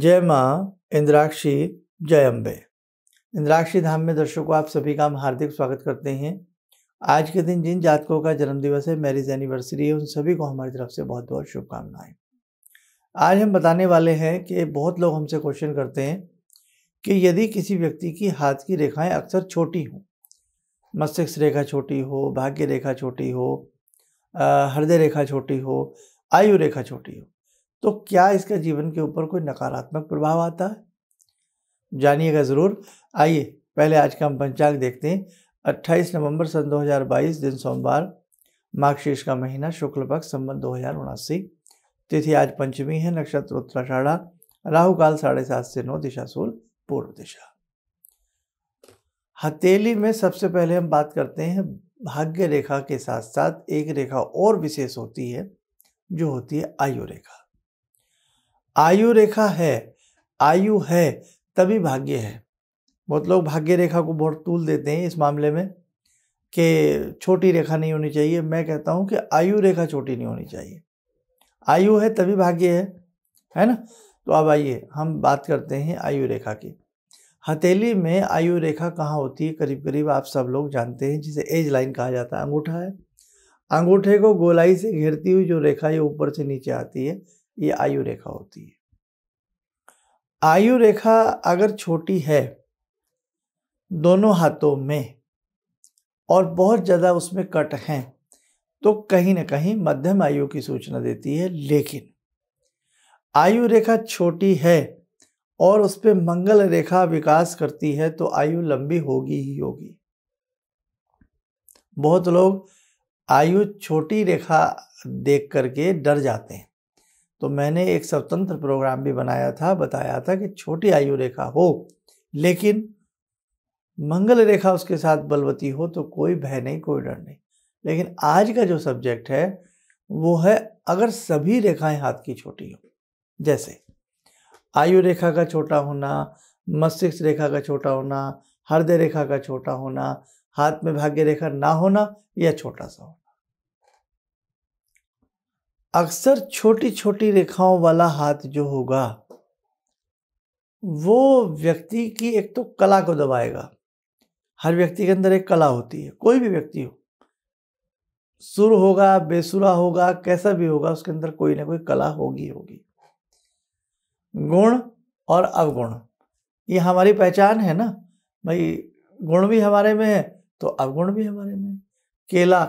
जय माँ इंद्राक्षी जय अम्बे इंद्राक्षी धाम में दर्शकों आप सभी का हम हार्दिक स्वागत करते हैं आज के दिन जिन जातकों का जन्मदिवस है मैरिज एनिवर्सरी है उन सभी को हमारी तरफ से बहुत बहुत शुभकामनाएं आज हम बताने वाले हैं कि बहुत लोग हमसे क्वेश्चन करते हैं कि यदि किसी व्यक्ति की हाथ की रेखाएं अक्सर छोटी हों मस्तिष्क रेखा छोटी हो भाग्य रेखा छोटी हो हृदय रेखा छोटी हो आयु रेखा छोटी हो तो क्या इसका जीवन के ऊपर कोई नकारात्मक प्रभाव आता है जानिएगा ज़रूर आइए पहले आज का हम पंचांग देखते हैं 28 नवंबर सन 2022 दिन सोमवार माघ का महीना शुक्ल पक्ष संबंध दो हजार उनासी तिथि आज पंचमी है नक्षत्र उत्तराषाढ़ा राहु काल साढ़े सात से नौ दिशा सूल पूर्व दिशा हथेली में सबसे पहले हम बात करते हैं भाग्य रेखा के साथ साथ एक रेखा और विशेष होती है जो होती है आयु रेखा आयु रेखा है आयु है तभी भाग्य है बहुत लोग भाग्य रेखा को बहुत तूल देते हैं इस मामले में कि छोटी रेखा नहीं होनी चाहिए मैं कहता हूँ कि आयु रेखा छोटी नहीं होनी चाहिए आयु है तभी भाग्य है है ना तो अब आइए हम बात करते हैं आयु रेखा की हथेली में आयु रेखा कहाँ होती है करीब करीब आप सब लोग जानते हैं जिसे एज लाइन कहा जाता है अंगूठा है अंगूठे को गोलाई से घेरती हुई जो रेखा ये ऊपर से नीचे आती है ये आयु रेखा होती है आयु रेखा अगर छोटी है दोनों हाथों में और बहुत ज़्यादा उसमें कट हैं तो कहीं ना कहीं मध्यम आयु की सूचना देती है लेकिन आयु रेखा छोटी है और उस पर मंगल रेखा विकास करती है तो आयु लंबी होगी ही होगी बहुत लोग आयु छोटी रेखा देख करके डर जाते हैं तो मैंने एक स्वतंत्र प्रोग्राम भी बनाया था बताया था कि छोटी आयु रेखा हो लेकिन मंगल रेखा उसके साथ बलवती हो तो कोई भय नहीं कोई डर नहीं लेकिन आज का जो सब्जेक्ट है वो है अगर सभी रेखाएं हाथ की छोटी हो जैसे आयु रेखा का छोटा होना मस्तिष्क रेखा का छोटा होना हृदय रेखा का छोटा होना हाथ में भाग्य रेखा ना होना या छोटा सा होना अक्सर छोटी छोटी रेखाओं वाला हाथ जो होगा वो व्यक्ति की एक तो कला को दबाएगा हर व्यक्ति के अंदर एक कला होती है कोई भी व्यक्ति हो सुर होगा बेसुरा होगा कैसा भी होगा उसके अंदर कोई ना कोई कला होगी होगी गुण और अवगुण ये हमारी पहचान है ना भाई गुण भी हमारे में है तो अवगुण भी हमारे में केला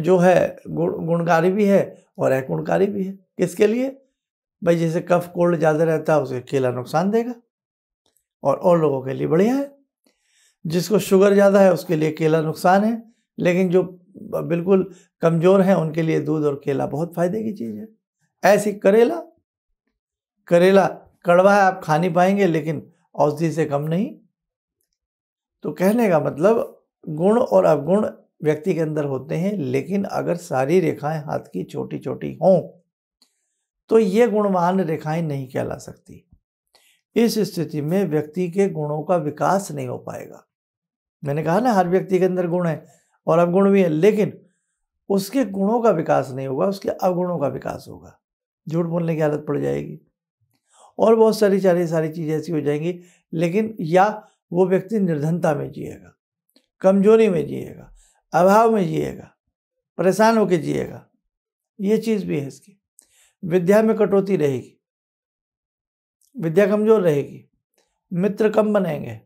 जो है गुण गुणकारी भी है और एक गुणकारी भी है किसके लिए भाई जैसे कफ कोल्ड ज़्यादा रहता है उसे केला नुकसान देगा और और लोगों के लिए बढ़िया है जिसको शुगर ज़्यादा है उसके लिए केला नुकसान है लेकिन जो बिल्कुल कमज़ोर हैं उनके लिए दूध और केला बहुत फ़ायदे की चीज़ है ऐसी करेला करेला कड़वा है आप खा नहीं पाएंगे लेकिन औषधि से कम नहीं तो कहने का मतलब गुण और अवगुण व्यक्ति के अंदर होते हैं लेकिन अगर सारी रेखाएं हाथ की छोटी छोटी हों तो ये गुणवान रेखाएं नहीं कहला सकती इस स्थिति में व्यक्ति के गुणों का विकास नहीं हो पाएगा मैंने कहा ना हर व्यक्ति के अंदर गुण है और अवगुण भी है लेकिन उसके गुणों का विकास नहीं होगा उसके अवगुणों का विकास होगा झूठ बोलने की आदत पड़ जाएगी और बहुत सारी सारी सारी चीज़ें ऐसी हो जाएंगी लेकिन या वो व्यक्ति निर्धनता में जिएगा कमजोरी में जिएगा अभाव में जिएगा परेशान होकर जिएगा ये चीज़ भी है इसकी विद्या में कटौती रहेगी विद्या कमज़ोर रहेगी मित्र कम बनेंगे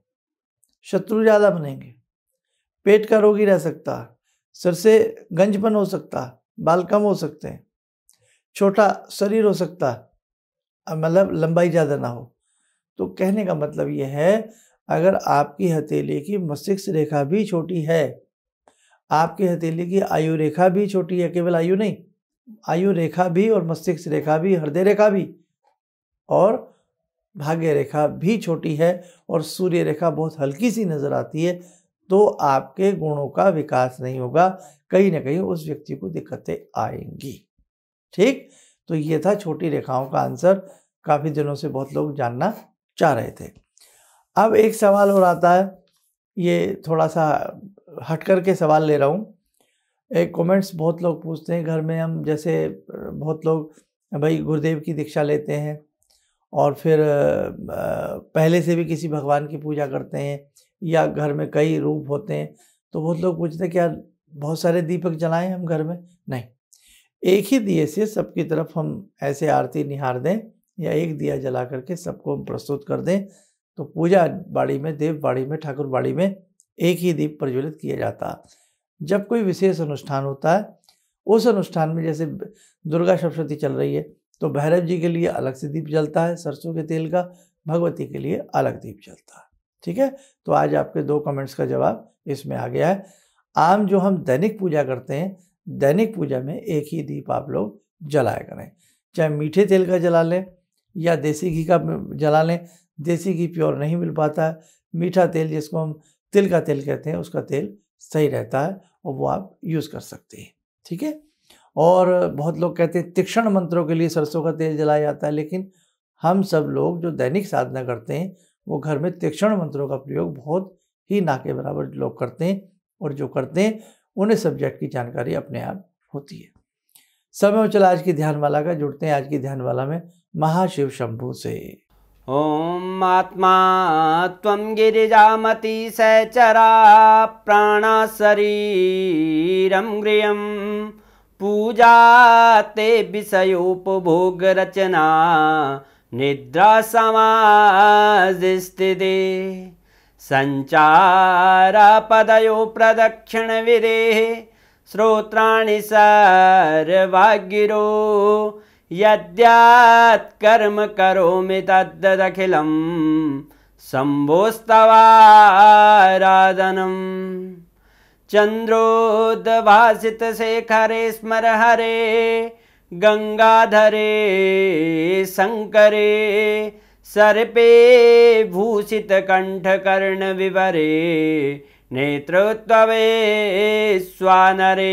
शत्रु ज़्यादा बनेंगे पेट का रोगी रह सकता सर से गंजपन हो सकता बाल कम हो सकते हैं छोटा शरीर हो सकता मतलब लंबाई ज़्यादा ना हो तो कहने का मतलब यह है अगर आपकी हथेली की मस्तिष्क रेखा भी छोटी है आपकी हथेली की आयु रेखा भी छोटी है केवल आयु नहीं आयु रेखा भी और मस्तिष्क रेखा भी हृदय रेखा भी और भाग्य रेखा भी छोटी है और सूर्य रेखा बहुत हल्की सी नज़र आती है तो आपके गुणों का विकास नहीं होगा कहीं ना कहीं उस व्यक्ति को दिक्कतें आएंगी ठीक तो ये था छोटी रेखाओं का आंसर काफ़ी दिनों से बहुत लोग जानना चाह रहे थे अब एक सवाल और आता है ये थोड़ा सा हट कर के सवाल ले रहा हूँ एक कमेंट्स बहुत लोग पूछते हैं घर में हम जैसे बहुत लोग भाई गुरुदेव की दीक्षा लेते हैं और फिर पहले से भी किसी भगवान की पूजा करते हैं या घर में कई रूप होते हैं तो बहुत लोग पूछते हैं क्या बहुत सारे दीपक जलाएं हम घर में नहीं एक ही दिए से सबकी तरफ हम ऐसे आरती निहार दें या एक दिया जला करके सबको हम प्रस्तुत कर दें तो पूजा बाड़ी में देव बाड़ी में ठाकुर बाड़ी में एक ही दीप प्रज्वलित किया जाता जब कोई विशेष अनुष्ठान होता है उस अनुष्ठान में जैसे दुर्गा सप्तती चल रही है तो भैरव जी के लिए अलग से दीप जलता है सरसों के तेल का भगवती के लिए अलग दीप जलता है ठीक है तो आज आपके दो कमेंट्स का जवाब इसमें आ गया है आम जो हम दैनिक पूजा करते हैं दैनिक पूजा में एक ही दीप आप लोग जलाया करें चाहे मीठे तेल का जला लें या देसी घी का जला लें देसी घी प्योर नहीं मिल पाता है मीठा तेल जिसको हम तिल का तेल कहते हैं उसका तेल सही रहता है और वो आप यूज़ कर सकते हैं ठीक है और बहुत लोग कहते हैं तीक्षण मंत्रों के लिए सरसों का तेल जलाया जाता है लेकिन हम सब लोग जो दैनिक साधना करते हैं वो घर में तीक्षण मंत्रों का प्रयोग बहुत ही ना के बराबर लोग करते हैं और जो करते हैं उन्हें सब्जेक्ट की जानकारी अपने आप होती है समय चला आज की ध्यानवाला का जुड़ते हैं आज की ध्यानवाला में महाशिव शंभू से ॐ आत्मा त्वं गिरिजामती सचरा प्राणाशरीरं गृहं पूजा ते विषयोपभोगरचना निद्रासमासिस्थिति सञ्चारपदयो प्रदक्षिणविदेः श्रोत्राणि सर्वागिरो यद्यात्कर्म करोमि तद्दखिलं शम्भोस्तवाराधनं चन्द्रोद्भासितशेखरे स्मर हरे गङ्गाधरे शङ्करे सर्पे भूषितकण्ठकर्णविवरे नेत्रोत्तवे स्वानरे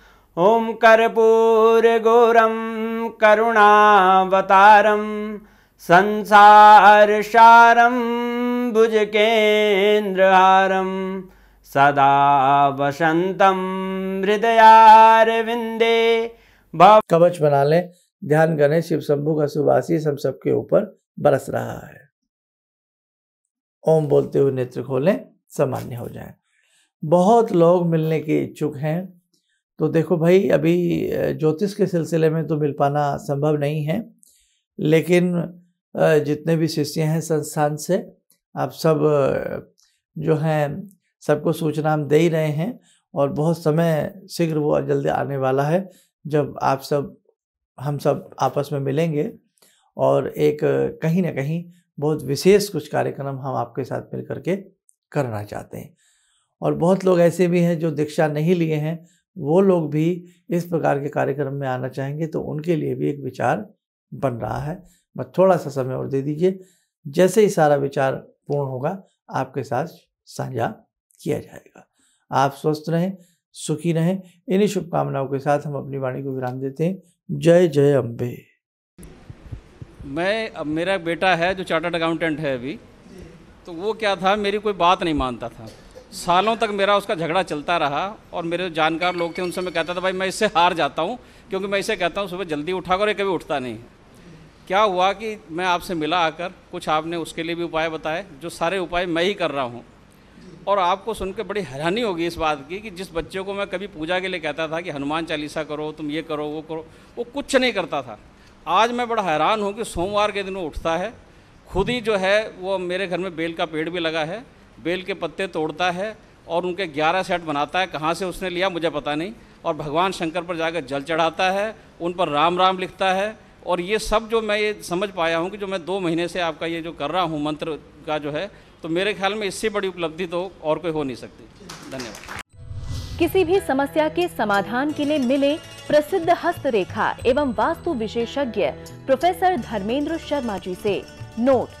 ॐ कर्पूरगोरं करुणावतारं संसारसारं भुजकेन्द्रहारम सदा वसन्तं हृदयारविन्दे कवच बना लें ध्यान करें शिव शंभु का सुभाषिस हम सबके ऊपर बरस रहा है ओम बोलते हुए नेत्र खोलें सामान्य हो जाए बहुत लोग मिलने के इच्छुक हैं तो देखो भाई अभी ज्योतिष के सिलसिले में तो मिल पाना संभव नहीं है लेकिन जितने भी शिष्य हैं संस्थान से आप सब जो हैं सबको सूचना हम दे ही रहे हैं और बहुत समय शीघ्र वो जल्दी आने वाला है जब आप सब हम सब आपस में मिलेंगे और एक कहीं ना कहीं बहुत विशेष कुछ कार्यक्रम हम आपके साथ मिल करके करना चाहते हैं और बहुत लोग ऐसे भी हैं जो दीक्षा नहीं लिए हैं वो लोग भी इस प्रकार के कार्यक्रम में आना चाहेंगे तो उनके लिए भी एक विचार बन रहा है बस थोड़ा सा समय और दे दीजिए जैसे ही सारा विचार पूर्ण होगा आपके साथ साझा किया जाएगा आप स्वस्थ रहें सुखी रहें इन्हीं शुभकामनाओं के साथ हम अपनी वाणी को विराम देते हैं जय जय अम्बे मैं अब मेरा बेटा है जो चार्टर्ड अकाउंटेंट है अभी तो वो क्या था मेरी कोई बात नहीं मानता था सालों तक मेरा उसका झगड़ा चलता रहा और मेरे जो जानकार लोग थे उनसे मैं कहता था भाई मैं इससे हार जाता हूँ क्योंकि मैं इसे कहता हूँ सुबह जल्दी उठा कर ये कभी उठता नहीं क्या हुआ कि मैं आपसे मिला आकर कुछ आपने उसके लिए भी उपाय बताए जो सारे उपाय मैं ही कर रहा हूँ और आपको सुनकर बड़ी हैरानी होगी इस बात की कि जिस बच्चे को मैं कभी पूजा के लिए कहता था कि हनुमान चालीसा करो तुम ये करो वो करो वो कुछ नहीं करता था आज मैं बड़ा हैरान हूँ कि सोमवार के दिन वो उठता है खुद ही जो है वो मेरे घर में बेल का पेड़ भी लगा है बेल के पत्ते तोड़ता है और उनके ग्यारह सेट बनाता है कहाँ से उसने लिया मुझे पता नहीं और भगवान शंकर पर जाकर जल चढ़ाता है उन पर राम राम लिखता है और ये सब जो मैं ये समझ पाया हूँ कि जो मैं दो महीने से आपका ये जो कर रहा हूँ मंत्र का जो है तो मेरे ख्याल में इससे बड़ी उपलब्धि तो और कोई हो नहीं सकती धन्यवाद किसी भी समस्या के समाधान के लिए मिले प्रसिद्ध हस्तरेखा एवं वास्तु विशेषज्ञ प्रोफेसर धर्मेंद्र शर्मा जी से नोट